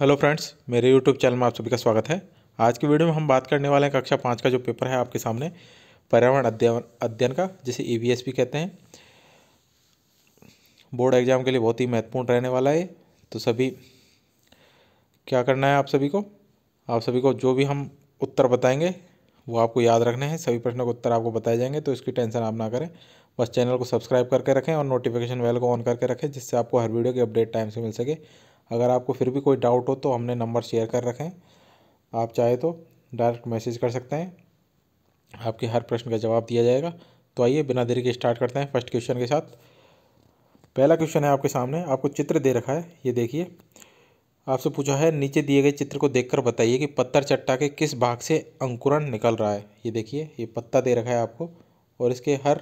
hello friends मेरे YouTube channel में आप सभी का स्वागत है आज की वीडियो में हम बात करने वाले हैं कक्षा पाँच का जो पेपर है आपके सामने पर्यावरण अध्ययन अध्ययन का जिसे ई e भी कहते हैं बोर्ड एग्जाम के लिए बहुत ही महत्वपूर्ण रहने वाला है तो सभी क्या करना है आप सभी को आप सभी को जो भी हम उत्तर बताएंगे वो आपको याद रखने हैं सभी प्रश्नों के उत्तर आपको बताए जाएंगे तो इसकी टेंशन आप ना करें बस चैनल को सब्सक्राइब करके रखें और नोटिफिकेशन बेल को ऑन करके रखें जिससे आपको हर वीडियो की अपडेट टाइम से मिल सके अगर आपको फिर भी कोई डाउट हो तो हमने नंबर शेयर कर रखें आप चाहे तो डायरेक्ट मैसेज कर सकते हैं आपके हर प्रश्न का जवाब दिया जाएगा तो आइए बिना देरी के स्टार्ट करते हैं फर्स्ट क्वेश्चन के साथ पहला क्वेश्चन है आपके सामने आपको चित्र दे रखा है ये देखिए आपसे पूछा है नीचे दिए गए चित्र को देखकर बताइए कि पत्थर चट्टा के किस भाग से अंकुरण निकल रहा है ये देखिए ये पत्ता दे रखा है आपको और इसके हर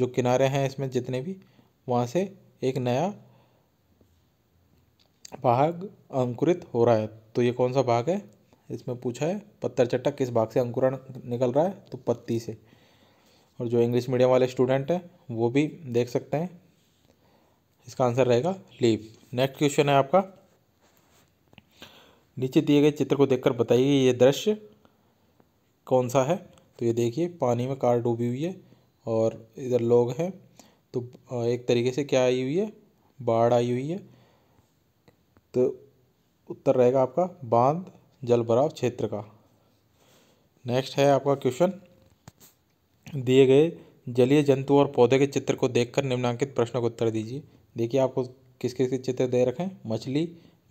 जो किनारे हैं इसमें जितने भी वहाँ से एक नया भाग अंकुरित हो रहा है तो ये कौन सा भाग है इसमें पूछा है पत्थर चट्टा किस भाग से अंकुरण निकल रहा है तो पत्ती से और जो इंग्लिश मीडियम वाले स्टूडेंट हैं वो भी देख सकते हैं इसका आंसर रहेगा लीप नेक्स्ट क्वेश्चन है आपका नीचे दिए गए चित्र को देखकर बताइए ये दृश्य कौन सा है तो ये देखिए पानी में कार डूबी हुई है और इधर लोग हैं तो एक तरीके से क्या आई हुई है बाढ़ आई हुई है तो उत्तर रहेगा आपका बांध जल भराव क्षेत्र का नेक्स्ट है आपका क्वेश्चन दिए गए जलीय जंतु और पौधे के चित्र को देखकर निम्नांकित प्रश्नों का उत्तर दीजिए देखिए आपको किस किस के चित्र दे रखे हैं मछली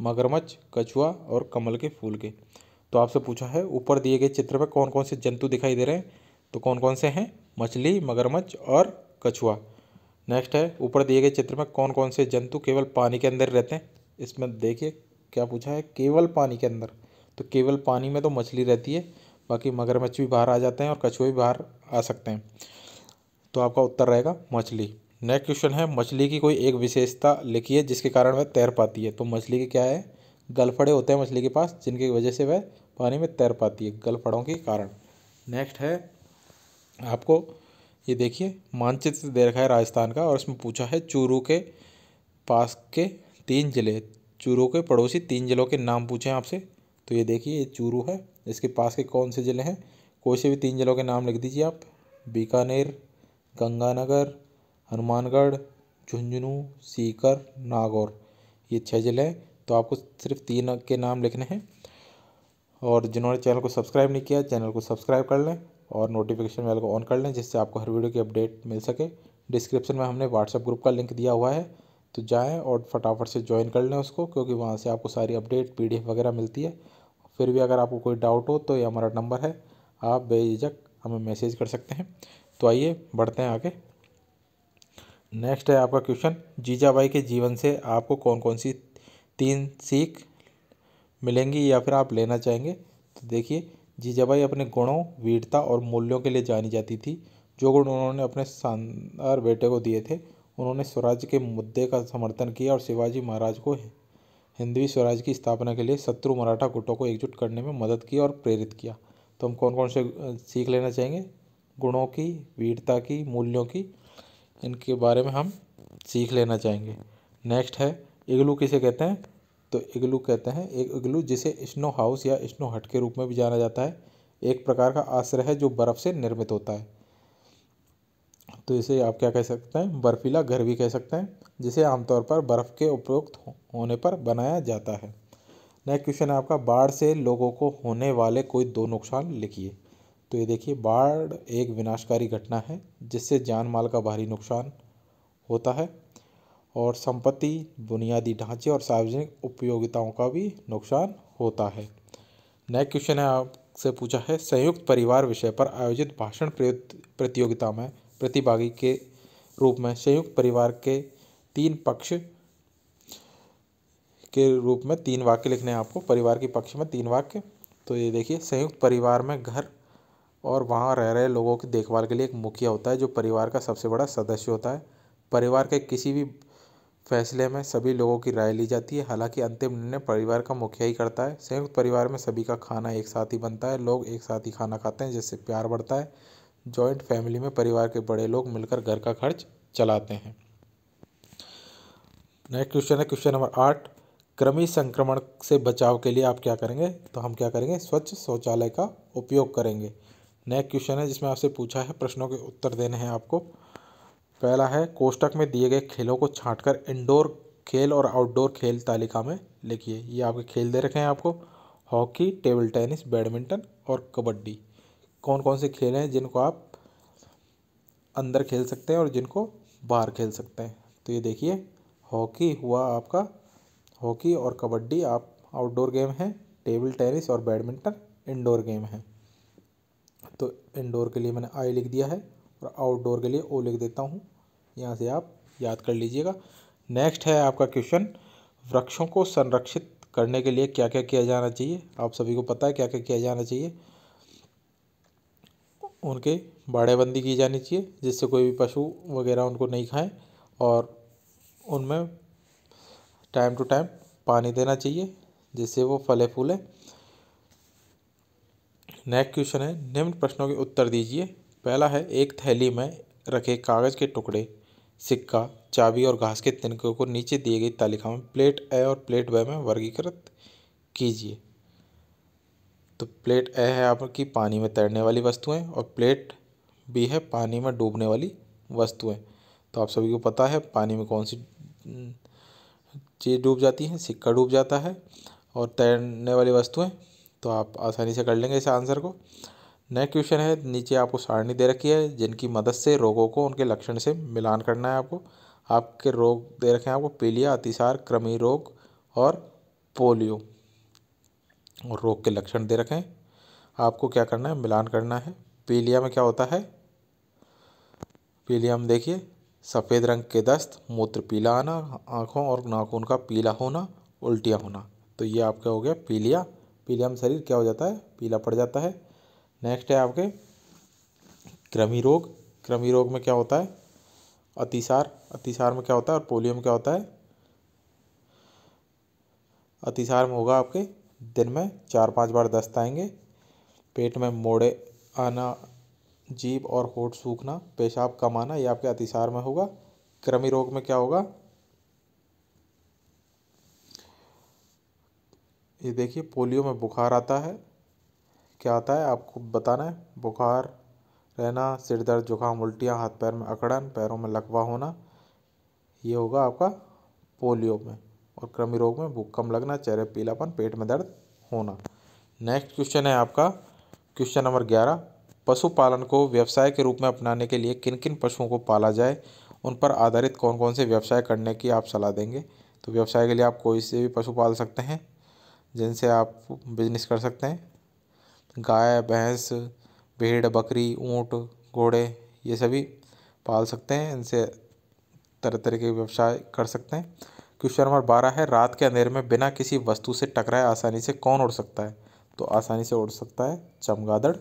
मगरमच्छ कछुआ और कमल के फूल के तो आपसे पूछा है ऊपर दिए गए चित्र में कौन कौन से जंतु दिखाई दे रहे हैं तो कौन कौन से हैं मछली मगरमच्छ और कछुआ नेक्स्ट है ऊपर दिए गए चित्र में कौन कौन से जंतु केवल पानी के अंदर रहते हैं इसमें देखिए क्या पूछा है केवल पानी के अंदर तो केवल पानी में तो मछली रहती है बाकी मगरमच्छ भी बाहर आ जाते हैं और कछुए भी बाहर आ सकते हैं तो आपका उत्तर रहेगा मछली नेक्स्ट क्वेश्चन है मछली की कोई एक विशेषता लिखी है जिसके कारण वह तैर पाती है तो मछली के क्या है गलफड़े होते हैं मछली के पास जिनकी वजह से वह पानी में तैर पाती है गलफड़ों के कारण नेक्स्ट है आपको ये देखिए मानचित्र दे रखा है राजस्थान का और इसमें पूछा है चूरू के पास के तीन ज़िले चूरू के पड़ोसी तीन ज़िलों के नाम पूछे हैं आपसे तो ये देखिए ये चूरू है इसके पास के कौन से ज़िले हैं कोई से भी तीन ज़िलों के नाम लिख दीजिए आप बीकानेर गंगानगर हनुमानगढ़ झुंझुनू सीकर नागौर ये छः ज़िले हैं तो आपको सिर्फ तीन के नाम लिखने हैं और जिन्होंने चैनल को सब्सक्राइब नहीं किया चैनल को सब्सक्राइब कर लें और नोटिफिकेशन बेल को ऑन कर लें जिससे आपको हर वीडियो की अपडेट मिल सके डिस्क्रिप्शन में हमने व्हाट्सएप ग्रुप का लिंक दिया हुआ है तो जाएँ और फटाफट से ज्वाइन कर लें उसको क्योंकि वहाँ से आपको सारी अपडेट पी वगैरह मिलती है फिर भी अगर आपको कोई डाउट हो तो ये हमारा नंबर है आप बेझिझक हमें मैसेज कर सकते हैं तो आइए बढ़ते हैं आगे नेक्स्ट है आपका क्वेश्चन जीजाबाई के जीवन से आपको कौन कौन सी तीन सीख मिलेंगी या फिर आप लेना चाहेंगे तो देखिए जीजाबाई अपने गुणों वीरता और मूल्यों के लिए जानी जाती थी जो गुण उन्होंने अपने शानदार बेटे को दिए थे उन्होंने स्वराज्य के मुद्दे का समर्थन किया और शिवाजी महाराज को हिंदवी स्वराज की स्थापना के लिए शत्रु मराठा गुटों को एकजुट करने में मदद की और प्रेरित किया तो हम कौन कौन से सीख लेना चाहेंगे गुणों की वीरता की मूल्यों की इनके बारे में हम सीख लेना चाहेंगे नेक्स्ट है इग्लू किसे कहते हैं तो इग्लू कहते हैं एक इग्लू जिसे स्नो हाउस या स्नो हट के रूप में भी जाना जाता है एक प्रकार का आश्रय है जो बर्फ़ से निर्मित होता है तो इसे आप क्या कह सकते हैं बर्फीला घर भी कह सकते हैं जिसे आमतौर पर बर्फ़ के उपयुक्त होने पर बनाया जाता है नेक्स्ट क्वेश्चन है आपका बाढ़ से लोगों को होने वाले कोई दो नुकसान लिखिए तो ये देखिए बाढ़ एक विनाशकारी घटना है जिससे जान माल का भारी नुकसान होता है और संपत्ति बुनियादी ढांचे और सार्वजनिक उपयोगिताओं का भी नुकसान होता है नेक्स्ट क्वेश्चन है आपसे पूछा है संयुक्त परिवार विषय पर आयोजित भाषण प्रतियोगिता में प्रतिभागी के रूप में संयुक्त परिवार के तीन पक्ष के रूप में तीन वाक्य लिखने हैं आपको परिवार के पक्ष में तीन वाक्य तो ये देखिए संयुक्त परिवार में घर और वहाँ रह रहे लोगों की देखभाल के लिए एक मुखिया होता है जो परिवार का सबसे बड़ा सदस्य होता है परिवार के किसी भी फैसले में सभी लोगों की राय ली जाती है हालांकि अंतिम निर्णय परिवार का मुखिया ही करता है संयुक्त परिवार में सभी का खाना एक साथ ही बनता है लोग एक साथ ही खाना खाते हैं जिससे प्यार बढ़ता है जॉइंट फैमिली में परिवार के बड़े लोग मिलकर घर का खर्च चलाते हैं नेक्स्ट क्वेश्चन है क्वेश्चन नंबर आठ कृमि संक्रमण से बचाव के लिए आप क्या करेंगे तो हम क्या करेंगे स्वच्छ शौचालय का उपयोग करेंगे नेक्स्ट क्वेश्चन है जिसमें आपसे पूछा है प्रश्नों के उत्तर देने हैं आपको पहला है कोष्टक में दिए गए खेलों को छांटकर इंडोर खेल और आउटडोर खेल तालिका में लिखिए ये आपके खेल दे रखे हैं आपको हॉकी टेबल टेनिस बैडमिंटन और कबड्डी कौन कौन से खेल हैं जिनको आप अंदर खेल सकते हैं और जिनको बाहर खेल सकते हैं तो ये देखिए हॉकी हुआ आपका हॉकी और कबड्डी आप आउटडोर गेम है टेबल टेनिस और बैडमिंटन इंडोर गेम है तो इंडोर के लिए मैंने आई लिख दिया है और आउटडोर के लिए ओ लिख देता हूँ यहाँ से आप याद कर लीजिएगा नेक्स्ट है आपका क्वेश्चन वृक्षों को संरक्षित करने के लिए क्या क्या किया जाना चाहिए आप सभी को पता है क्या क्या किया जाना चाहिए उनके बाड़ेबंदी की जानी चाहिए जिससे कोई भी पशु वगैरह उनको नहीं खाएं और उनमें टाइम टू टाइम पानी देना चाहिए जिससे वो फले फूलें नेक्स्ट क्वेश्चन है निम्न प्रश्नों के उत्तर दीजिए पहला है एक थैली में रखे कागज़ के टुकड़े सिक्का चाबी और घास के तिनकों को नीचे दिए गई तालिका में प्लेट ए और प्लेट बे में वर्गीकृत कीजिए तो प्लेट ए है आपकी पानी में तैरने वाली वस्तुएं और प्लेट बी है पानी में डूबने वाली वस्तुएं तो आप सभी को पता है पानी में कौन सी हम्म, चीज़ डूब जाती है सिक्का डूब जाता है और तैरने वाली वस्तुएं तो आप आसानी से कर लेंगे इस आंसर को नेक्स्ट क्वेश्चन है नीचे आपको सारणी दे रखी है जिनकी मदद से रोगों को उनके लक्षण से मिलान करना है आपको आपके रोग दे रखे हैं आपको पीलिया अतिसार कृमि रोग और पोलियो और रोग के लक्षण दे रखें आपको क्या करना है मिलान करना है पीलिया में क्या होता है पीलिया में देखिए सफ़ेद रंग के दस्त मूत्र पीला आना आँखों और नाखून का पीला होना उल्टियाँ होना तो ये आपका हो गया पीलिया पीलिया में शरीर क्या हो जाता है पीला पड़ जाता है नेक्स्ट है आपके कृमि रोग कृमि रोग में क्या होता है अतिसार अतिसार में क्या होता है और पोलियो में क्या होता है अतिसार में होगा आपके दिन में चार पांच बार दस्त आएंगे पेट में मोड़े आना जीभ और होठ सूखना पेशाब कम आना ये आपके अतिसार में होगा कृमि रोग में क्या होगा ये देखिए पोलियो में बुखार आता है क्या आता है आपको बताना है बुखार रहना सिर दर्द जुकाम उल्टियाँ हाथ पैर में अकड़न पैरों में लकवा होना ये होगा आपका पोलियो में और कृमि रोग में भूख कम लगना चेहरे पीलापन पेट में दर्द होना नेक्स्ट क्वेश्चन है आपका क्वेश्चन नंबर ग्यारह पशुपालन को व्यवसाय के रूप में अपनाने के लिए किन किन पशुओं को पाला जाए उन पर आधारित कौन कौन से व्यवसाय करने की आप सलाह देंगे तो व्यवसाय के लिए आप कोई से भी पशु पाल सकते हैं जिनसे आप बिजनेस कर सकते हैं गाय भैंस भेड़ बकरी ऊँट घोड़े ये सभी पाल सकते हैं इनसे तरह तरह के व्यवसाय कर सकते हैं क्वेश्चन नंबर बारह है रात के अंधेरे में बिना किसी वस्तु से टकराए आसानी से कौन उड़ सकता है तो आसानी से उड़ सकता है चमगादड़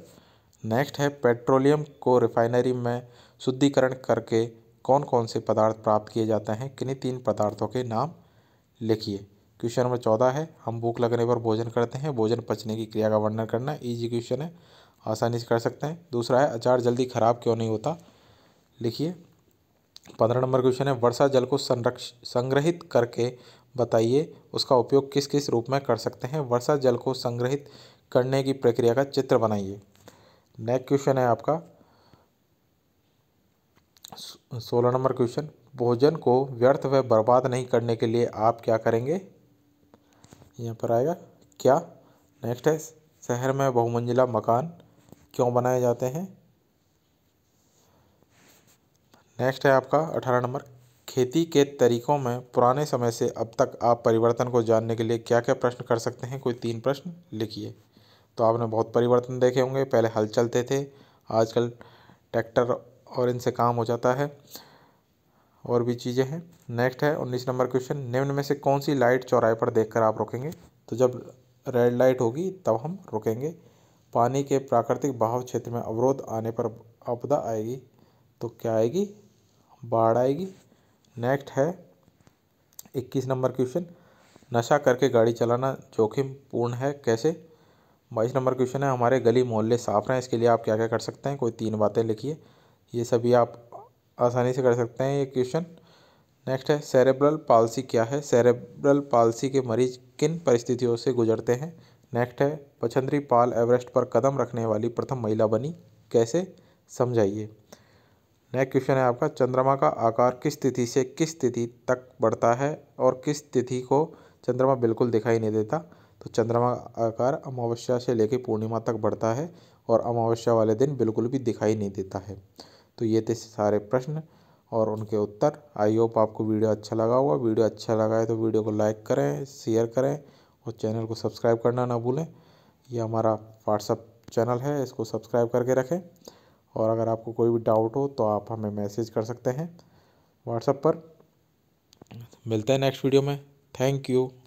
नेक्स्ट है पेट्रोलियम को रिफाइनरी में शुद्धिकरण करके कौन कौन से पदार्थ प्राप्त किए जाते हैं किन्हीं तीन पदार्थों के नाम लिखिए क्वेश्चन नंबर चौदह है हम भूख लगने पर भोजन करते हैं भोजन पचने की क्रिया का वर्णन करना ईजी क्वेश्चन है आसानी से कर सकते हैं दूसरा है अचार जल्दी ख़राब क्यों नहीं होता लिखिए पंद्रह नंबर क्वेश्चन है वर्षा जल को संरक्ष संग्रहित करके बताइए उसका उपयोग किस किस रूप में कर सकते हैं वर्षा जल को संग्रहित करने की प्रक्रिया का चित्र बनाइए नेक्स्ट क्वेश्चन है आपका सोलह नंबर क्वेश्चन भोजन को व्यर्थ व बर्बाद नहीं करने के लिए आप क्या करेंगे यहाँ पर आएगा क्या नेक्स्ट है शहर में बहुमंजिला मकान क्यों बनाए जाते हैं नेक्स्ट है आपका अठारह नंबर खेती के तरीकों में पुराने समय से अब तक आप परिवर्तन को जानने के लिए क्या क्या प्रश्न कर सकते हैं कोई तीन प्रश्न लिखिए तो आपने बहुत परिवर्तन देखे होंगे पहले हल चलते थे आजकल ट्रैक्टर और इनसे काम हो जाता है और भी चीज़ें हैं नेक्स्ट है उन्नीस नंबर क्वेश्चन निम्न में से कौन सी लाइट चौराहे पर देख आप रुकेंगे तो जब रेड लाइट होगी तब हम रुकेंगे पानी के प्राकृतिक बहाव क्षेत्र में अवरोध आने पर आपदा आएगी तो क्या आएगी बाढ़ आएगी नेक्स्ट है इक्कीस नंबर क्वेश्चन नशा करके गाड़ी चलाना जोखिम पूर्ण है कैसे बाईस नंबर क्वेश्चन है हमारे गली मोहल्ले साफ रहें इसके लिए आप क्या क्या कर सकते हैं कोई तीन बातें लिखिए ये सभी आप आसानी से कर सकते हैं ये क्वेश्चन नेक्स्ट है सेरेब्रल पालसी क्या है सेरेब्रल पालसी के मरीज किन परिस्थितियों से गुजरते हैं नेक्स्ट है पचंद्री पाल एवरेस्ट पर कदम रखने वाली प्रथम महिला बनी कैसे समझाइए नेक्स्ट क्वेश्चन है आपका चंद्रमा का आकार किस तिथि से किस तिथि तक बढ़ता है और किस तिथि को चंद्रमा बिल्कुल दिखाई नहीं देता तो चंद्रमा का आकार अमावस्या से लेकर पूर्णिमा तक बढ़ता है और अमावस्या वाले दिन बिल्कुल भी दिखाई नहीं देता है तो ये थे सारे प्रश्न और उनके उत्तर आई होप आपको वीडियो अच्छा लगा होगा वीडियो अच्छा लगा है तो वीडियो को लाइक करें शेयर करें और चैनल को सब्सक्राइब करना ना भूलें ये हमारा व्हाट्सअप चैनल है इसको सब्सक्राइब करके रखें और अगर आपको कोई भी डाउट हो तो आप हमें मैसेज कर सकते हैं व्हाट्सएप पर मिलते हैं नेक्स्ट वीडियो में थैंक यू